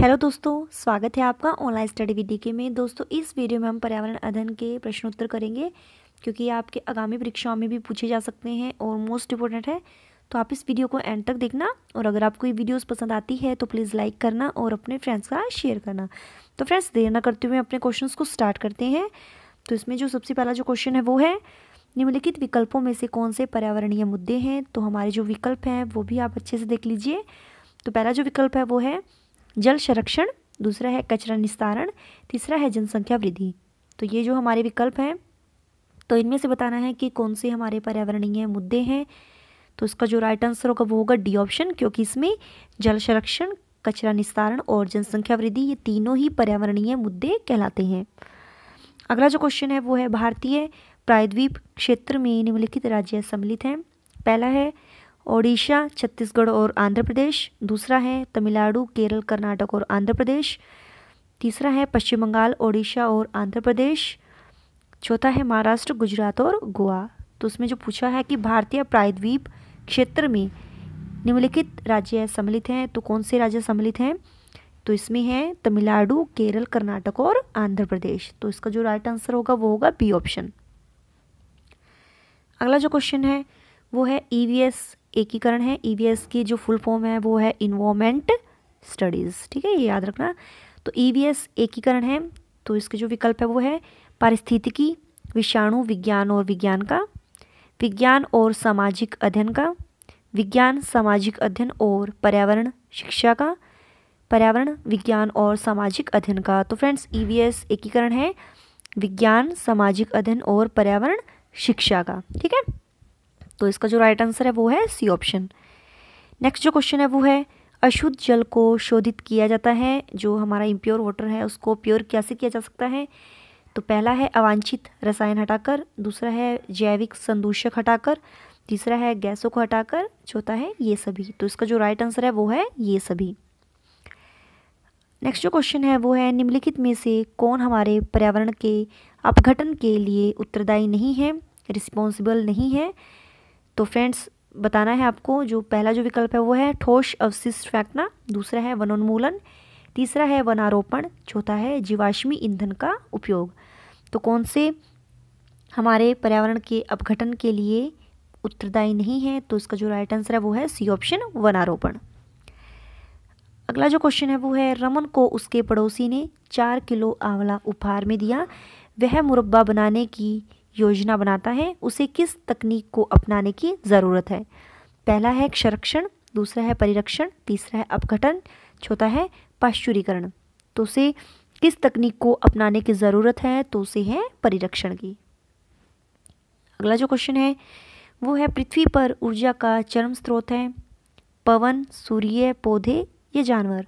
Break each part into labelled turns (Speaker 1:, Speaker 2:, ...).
Speaker 1: hello दोस्तों स्वागत है आपका ऑनलाइन स्टडी विधि के में दोस्तों इस वीडियो में हम पर्यावरण अध्ययन के प्रश्नोत्तर करेंगे क्योंकि ये आपके आगामी परीक्षाओं में भी पूछे जा सकते हैं और मोस्ट इम्पोर्टेंट है तो आप इस वीडियो को एंड तक देखना और अगर आपको ये वीडियोस पसंद आती है तो प्लीज़ लाइक करना और अपने फ्रेंड्स का शेयर करना तो फ्रेंड्स देर ना करते हुए अपने क्वेश्चन को स्टार्ट करते हैं तो इसमें जो सबसे पहला जो क्वेश्चन है वो है निम्नलिखित विकल्पों में से कौन से पर्यावरणीय मुद्दे हैं तो हमारे जो विकल्प हैं वो भी आप अच्छे से देख लीजिए तो पहला जो विकल्प है वो है जल संरक्षण दूसरा है कचरा निस्तारण तीसरा है जनसंख्या वृद्धि तो ये जो हमारे विकल्प हैं तो इनमें से बताना है कि कौन से हमारे पर्यावरणीय मुद्दे हैं तो इसका जो राइट आंसर होगा वो होगा डी ऑप्शन क्योंकि इसमें जल संरक्षण कचरा निस्तारण और जनसंख्या वृद्धि ये तीनों ही पर्यावरणीय मुद्दे कहलाते हैं अगला जो क्वेश्चन है वो है भारतीय प्रायद्वीप क्षेत्र में निम्नलिखित राज्य सम्मिलित हैं पहला है ओडिशा छत्तीसगढ़ और आंध्र प्रदेश दूसरा है तमिलनाडु केरल कर्नाटक और आंध्र प्रदेश तीसरा है पश्चिम बंगाल ओडिशा और आंध्र प्रदेश चौथा है महाराष्ट्र गुजरात और गोवा तो उसमें जो पूछा है कि भारतीय प्रायद्वीप क्षेत्र में निम्नलिखित राज्य सम्मिलित हैं तो कौन से राज्य सम्मिलित हैं तो इसमें है तमिलनाडु केरल कर्नाटक और आंध्र प्रदेश तो इसका जो राइट आंसर होगा वो होगा बी ऑप्शन अगला जो क्वेश्चन है वो है ई वी एस एकीकरण है ई e की जो फुल फॉर्म है वो है इन्वॉमेंट स्टडीज़ ठीक है ये याद रखना तो ई e एकीकरण है तो इसके जो विकल्प है वो है पारिस्थितिकी विषाणु विज्ञान और विज्ञान का विज्ञान और सामाजिक अध्ययन का विज्ञान सामाजिक अध्ययन और पर्यावरण शिक्षा का पर्यावरण विज्ञान और सामाजिक अध्ययन का तो फ्रेंड्स ई e एकीकरण है विज्ञान सामाजिक अध्ययन और पर्यावरण शिक्षा का ठीक है तो इसका जो राइट आंसर है वो है सी ऑप्शन नेक्स्ट जो क्वेश्चन है वो है अशुद्ध जल को शोधित किया जाता है जो हमारा इम्प्योर वाटर है उसको प्योर कैसे किया जा सकता है तो पहला है अवांछित रसायन हटाकर दूसरा है जैविक संदूषक हटाकर तीसरा है गैसों को हटाकर चौथा है ये सभी तो इसका जो राइट आंसर है वो है ये सभी नेक्स्ट जो क्वेश्चन है वो है निम्नलिखित में से कौन हमारे पर्यावरण के अपघटन के लिए उत्तरदायी नहीं है रिस्पॉन्सिबल नहीं है तो फ्रेंड्स बताना है आपको जो पहला जो विकल्प है वो है ठोस अवशिष्ट फेंकना दूसरा है वनोन्मूलन तीसरा है वनारोपण चौथा है जीवाश्मी ईंधन का उपयोग तो कौन से हमारे पर्यावरण के अपघटन के लिए उत्तरदायी नहीं है तो इसका जो राइट आंसर है वो है सी ऑप्शन वनारोपण अगला जो क्वेश्चन है वो है रमन को उसके पड़ोसी ने चार किलो आंवला उपहार में दिया वह मुरब्बा बनाने की योजना बनाता है उसे किस तकनीक को अपनाने की ज़रूरत है पहला है क्षरक्षण दूसरा है परिरक्षण तीसरा है अपघटन चौथा है पाश्चुरीकरण तो उसे किस तकनीक को अपनाने की ज़रूरत है तो उसे है परिरक्षण की अगला जो क्वेश्चन है वो है पृथ्वी पर ऊर्जा का चरम स्रोत है पवन सूर्य पौधे या जानवर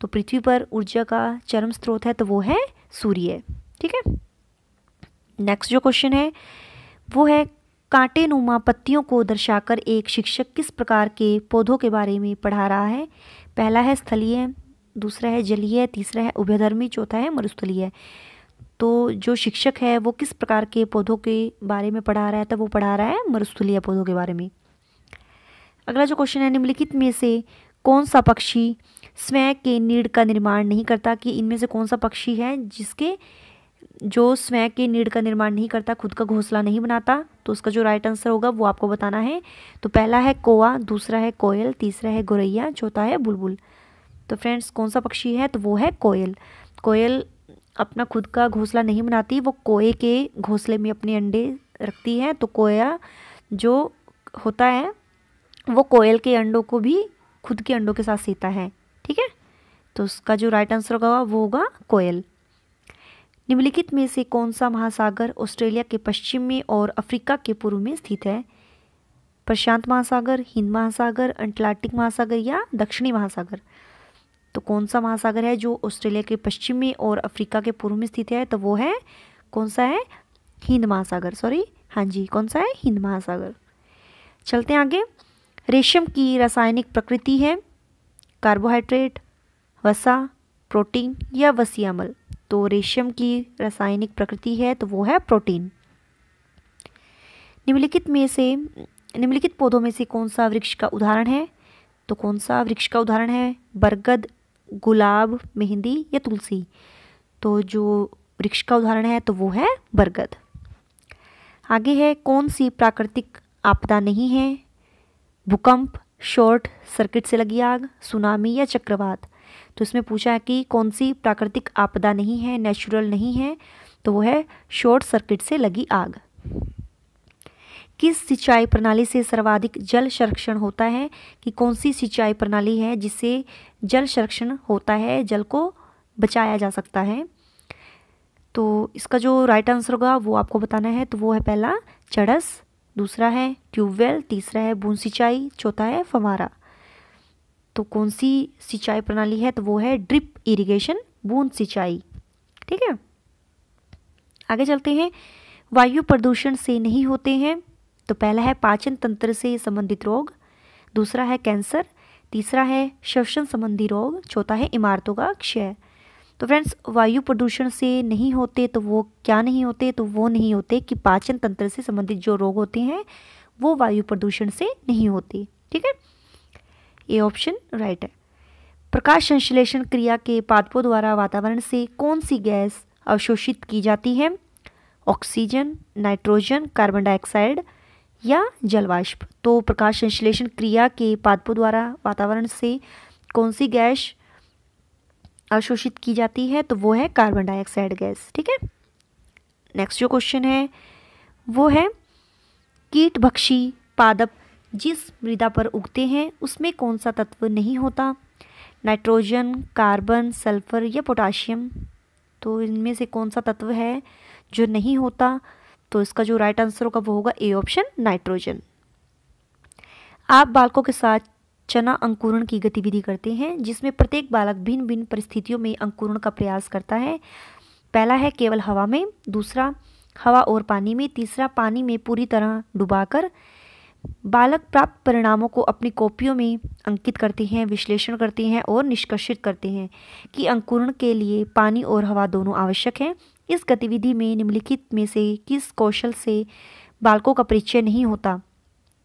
Speaker 1: तो पृथ्वी पर ऊर्जा का चरम स्रोत है तो वो है सूर्य ठीक है नेक्स्ट जो क्वेश्चन है वो है कांटे नुमा पत्तियों को दर्शाकर एक शिक्षक किस प्रकार के पौधों के बारे में पढ़ा रहा है पहला है स्थलीय दूसरा है जलीय तीसरा है उभयधर्मी चौथा है मरुस्थलीय तो जो शिक्षक है वो किस प्रकार के पौधों के बारे में पढ़ा रहा है तब तो वो पढ़ा रहा है मरुस्थलीय पौधों के बारे में अगला जो क्वेश्चन है निम्नलिखित में से कौन सा पक्षी स्वयं के नीड का निर्माण नहीं करता कि इनमें से कौन सा पक्षी है जिसके जो स्वयं के नीड का निर्माण नहीं करता खुद का घोंसला नहीं बनाता तो उसका जो राइट आंसर होगा वो आपको बताना है तो पहला है कोआ दूसरा है कोयल तीसरा है गोरैया चौथा है बुलबुल तो फ्रेंड्स कौन सा पक्षी है तो वो है कोयल कोयल अपना खुद का घोंसला नहीं बनाती वो कोए के घोंसले में अपने अंडे रखती है तो कोया जो होता है वो कोयल के अंडों को भी खुद के अंडों के साथ सीता है ठीक है तो उसका जो राइट आंसर होगा वो होगा कोयल निम्नलिखित में से कौन सा महासागर ऑस्ट्रेलिया के पश्चिम में और अफ्रीका के पूर्व में स्थित है प्रशांत महासागर हिंद महासागर अंटार्कटिक महासागर या दक्षिणी महासागर तो कौन सा महासागर है जो ऑस्ट्रेलिया के पश्चिम में और अफ्रीका के पूर्व में स्थित है तो वो है कौन सा है हिंद महासागर सॉरी हाँ जी कौन सा है हिंद महासागर चलते हैं आगे रेशम की रासायनिक प्रकृति है कार्बोहाइड्रेट वसा प्रोटीन या वसी अमल तो रेशम की रासायनिक प्रकृति है तो वो है प्रोटीन निम्नलिखित में से निम्नलिखित पौधों में से कौन सा वृक्ष का उदाहरण है तो कौन सा वृक्ष का उदाहरण है बरगद गुलाब मेहंदी या तुलसी तो जो वृक्ष का उदाहरण है तो वो है बरगद आगे है कौन सी प्राकृतिक आपदा नहीं है भूकंप शॉर्ट सर्किट से लगी आग सुनामी या चक्रवात तो इसमें पूछा है कि कौन सी प्राकृतिक आपदा नहीं है नेचुरल नहीं है तो वो है शॉर्ट सर्किट से लगी आग किस सिंचाई प्रणाली से सर्वाधिक जल संरक्षण होता है कि कौन सी सिंचाई प्रणाली है जिससे जल संरक्षण होता है जल को बचाया जा सकता है तो इसका जो राइट आंसर होगा वो आपको बताना है तो वो है पहला चढ़स दूसरा है ट्यूबवेल तीसरा है बूंद सिंचाई चौथा है फमारा तो कौन सी सिंचाई प्रणाली है तो वो है ड्रिप इरिगेशन बूंद सिंचाई ठीक है आगे चलते हैं वायु प्रदूषण से नहीं होते हैं तो पहला है पाचन तंत्र से संबंधित रोग दूसरा है कैंसर तीसरा है श्वसन संबंधी रोग चौथा है इमारतों का क्षय तो फ्रेंड्स वायु प्रदूषण से नहीं होते तो वो क्या नहीं होते तो वो नहीं होते कि पाचन तंत्र से संबंधित जो रोग होते हैं वो वायु प्रदूषण से नहीं होते ठीक है ए ऑप्शन राइट है प्रकाश संश्लेषण क्रिया के पादपों द्वारा वातावरण से कौन सी गैस अवशोषित की जाती है ऑक्सीजन नाइट्रोजन कार्बन डाइऑक्साइड या जलवाष्प तो प्रकाश संश्लेषण क्रिया के पादपों द्वारा वातावरण से कौन सी गैस अवशोषित की जाती है तो वो है कार्बन डाइऑक्साइड गैस ठीक है नेक्स्ट जो क्वेश्चन है वो है कीटभक्षी पादप जिस मृदा पर उगते हैं उसमें कौन सा तत्व नहीं होता नाइट्रोजन कार्बन सल्फर या पोटाशियम तो इनमें से कौन सा तत्व है जो नहीं होता तो इसका जो राइट आंसर होगा वो होगा ए ऑप्शन नाइट्रोजन आप बालकों के साथ चना अंकुरण की गतिविधि करते हैं जिसमें प्रत्येक बालक भिन्न भिन्न परिस्थितियों में अंकुरण का प्रयास करता है पहला है केवल हवा में दूसरा हवा और पानी में तीसरा पानी में पूरी तरह डुबाकर बालक प्राप्त परिणामों को अपनी कॉपियों में अंकित करते हैं विश्लेषण करते हैं और निष्कर्षित करते हैं कि अंकुरण के लिए पानी और हवा दोनों आवश्यक हैं इस गतिविधि में निम्नलिखित में से किस कौशल से बालकों का परिचय नहीं होता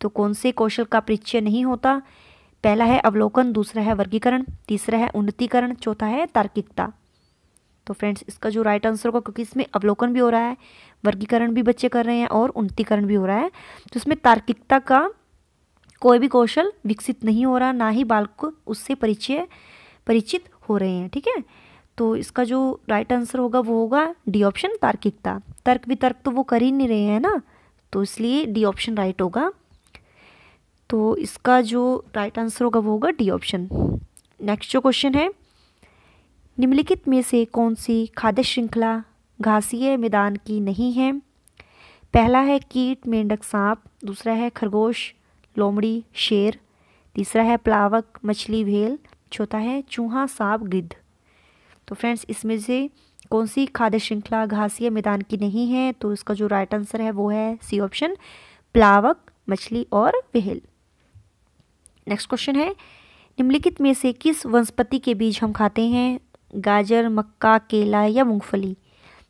Speaker 1: तो कौन से कौशल का परिचय नहीं होता पहला है अवलोकन दूसरा है वर्गीकरण तीसरा है उन्नतिकरण चौथा है तार्किकता तो फ्रेंड्स इसका जो राइट आंसर होगा क्योंकि इसमें अवलोकन भी हो रहा है वर्गीकरण भी बच्चे कर रहे हैं और उन्नतिकरण भी हो रहा है तो इसमें तार्किकता का कोई भी कौशल विकसित नहीं हो रहा ना ही बालक उससे परिचय परिचित हो रहे हैं ठीक है तो इसका जो राइट आंसर होगा वो होगा डी ऑप्शन तार्किकता तर्क वितर्क तो वो कर ही नहीं रहे हैं ना तो इसलिए डी ऑप्शन राइट होगा तो इसका जो राइट आंसर होगा वो होगा डी ऑप्शन नेक्स्ट जो क्वेश्चन है निम्नलिखित में से कौन सी खाद्य श्रृंखला घासीय मैदान की नहीं है पहला है कीट मेंढक सांप दूसरा है खरगोश लोमड़ी शेर तीसरा है प्लावक मछली भेल चौथा है चूहा सांप गिद्ध तो फ्रेंड्स इसमें से कौन सी खाद्य श्रृंखला घासीय मैदान की नहीं है तो इसका जो राइट आंसर है वो है सी ऑप्शन प्लावक मछली और वेहल नेक्स्ट क्वेश्चन है निम्नलिखित में से किस वनस्पति के बीज हम खाते हैं गाजर मक्का केला या मूंगफली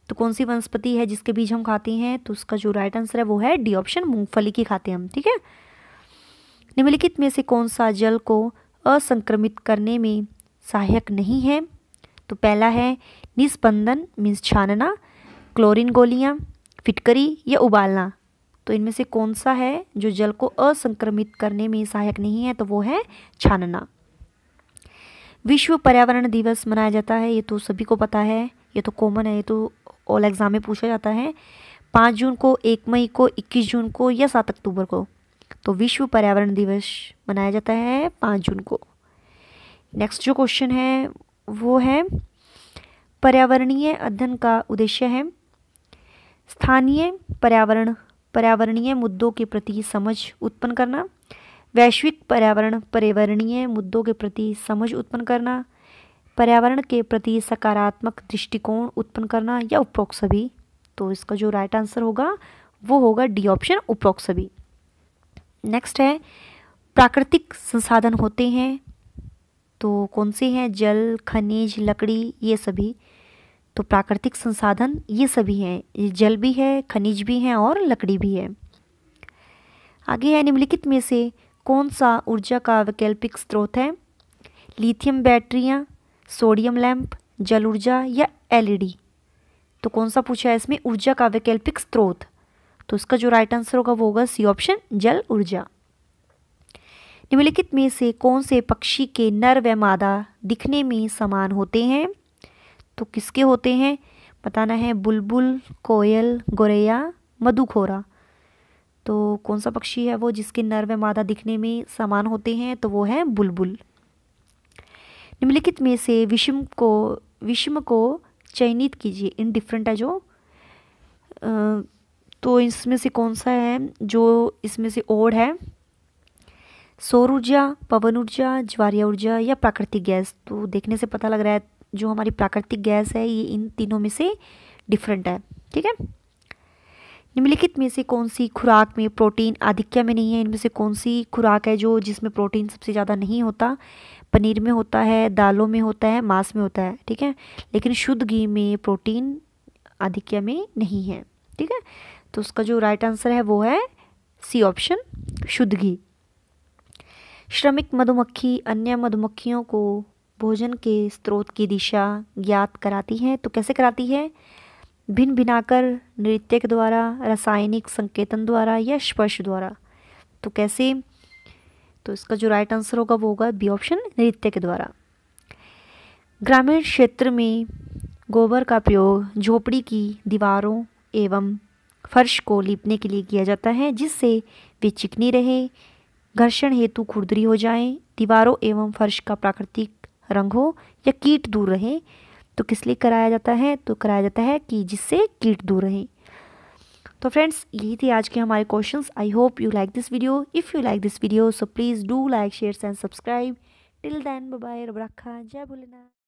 Speaker 1: तो कौन सी वनस्पति है जिसके बीज हम खाते हैं तो उसका जो राइट आंसर है वो है डी ऑप्शन मूंगफली की खाते हम ठीक है निम्नलिखित में से कौन सा जल को असंक्रमित करने में सहायक नहीं है तो पहला है निस्पंदन मीन्स छानना क्लोरिन गोलियाँ फिटकरी या उबालना तो इनमें से कौन सा है जो जल को असंक्रमित करने में सहायक नहीं है तो वो है छानना विश्व पर्यावरण दिवस मनाया जाता है ये तो सभी को पता है ये तो कॉमन है ये तो ऑल एग्ज़ाम में पूछा जाता है पाँच जून को एक मई को इक्कीस जून को या सात अक्टूबर को तो विश्व पर्यावरण दिवस मनाया जाता है पाँच जून को नेक्स्ट जो क्वेश्चन है वो है पर्यावरणीय अध्ययन का उद्देश्य है स्थानीय पर्यावरण पर्यावरणीय मुद्दों के प्रति समझ उत्पन्न करना वैश्विक पर्यावरण पर्यावरणीय मुद्दों के प्रति समझ उत्पन्न करना पर्यावरण के प्रति सकारात्मक दृष्टिकोण उत्पन्न करना या उपरोक्त सभी तो इसका जो राइट आंसर होगा वो होगा डी ऑप्शन उपरोक्त सभी नेक्स्ट है प्राकृतिक संसाधन होते हैं तो कौन से हैं जल खनिज लकड़ी ये सभी तो प्राकृतिक संसाधन ये सभी हैं ये जल भी है खनिज भी हैं और लकड़ी भी है आगे है निम्नलिखित में से कौन सा ऊर्जा का वैकल्पिक स्रोत है लिथियम बैटरियाँ सोडियम लैम्प जल ऊर्जा या एलईडी तो कौन सा पूछा है इसमें ऊर्जा का वैकल्पिक स्रोत तो इसका जो राइट आंसर होगा वो होगा सी ऑप्शन जल ऊर्जा निम्नलिखित में से कौन से पक्षी के नर व मादा दिखने में समान होते हैं तो किसके होते हैं बताना है बुलबुल कोयल गोरेया मधुखोरा तो कौन सा पक्षी है वो जिसके नर व मादा दिखने में समान होते हैं तो वो है बुलबुल निम्नलिखित में से विषम को विषम को चयनित कीजिए इन डिफरेंट है जो तो इसमें से कौन सा है जो इसमें से ओड है सौर ऊर्जा पवन ऊर्जा ज्वार ऊर्जा या प्राकृतिक गैस तो देखने से पता लग रहा है जो हमारी प्राकृतिक गैस है ये इन तीनों में से डिफरेंट है ठीक है निम्नलिखित में से कौन सी खुराक में प्रोटीन आधिक्य में नहीं है इनमें से कौन सी खुराक है जो जिसमें प्रोटीन सबसे ज़्यादा नहीं होता पनीर में होता है दालों में होता है मांस में होता है ठीक है लेकिन शुद्ध घी में प्रोटीन आधिक्य में नहीं है ठीक है तो उसका जो राइट आंसर है वो है सी ऑप्शन शुद्ध घी श्रमिक मधुमक्खी अन्य मधुमक्खियों को भोजन के स्रोत की दिशा ज्ञात कराती है तो कैसे कराती है भिन्न भिनाकर नृत्य के द्वारा रासायनिक संकेतन द्वारा या स्पर्श द्वारा तो कैसे तो इसका जो राइट आंसर होगा वो होगा बी ऑप्शन नृत्य के द्वारा ग्रामीण क्षेत्र में गोबर का प्रयोग झोपड़ी की दीवारों एवं फर्श को लीपने के लिए किया जाता है जिससे वे चिकनी रहे घर्षण हेतु खुरदरी हो जाएं, दीवारों एवं फर्श का प्राकृतिक रंग हो या कीट दूर रहें तो किस लिए कराया जाता है तो कराया जाता है कि जिससे कीट दूर रहे तो फ्रेंड्स यही थे आज के हमारे questions I hope you like this video if you like this video so please do like share and subscribe till then bye रब रखा जय भोलेनाथ